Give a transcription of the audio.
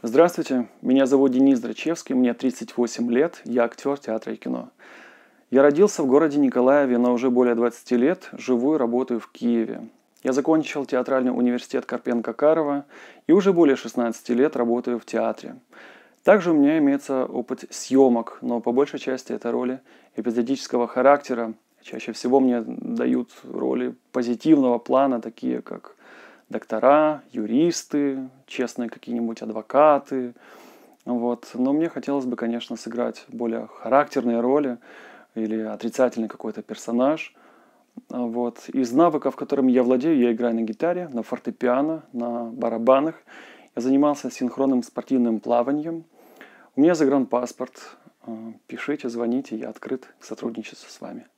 Здравствуйте, меня зовут Денис Драчевский, мне 38 лет, я актер театра и кино. Я родился в городе Николаеве, но уже более 20 лет живу и работаю в Киеве. Я закончил театральный университет Карпенко-Карова и уже более 16 лет работаю в театре. Также у меня имеется опыт съемок, но по большей части это роли эпизодического характера. Чаще всего мне дают роли позитивного плана, такие как доктора, юристы, честные какие-нибудь адвокаты. Вот. Но мне хотелось бы, конечно, сыграть более характерные роли или отрицательный какой-то персонаж. Вот. Из навыков, которыми я владею, я играю на гитаре, на фортепиано, на барабанах. Я занимался синхронным спортивным плаванием. У меня загранпаспорт. Э, пишите, звоните, я открыт к сотрудничеству с вами.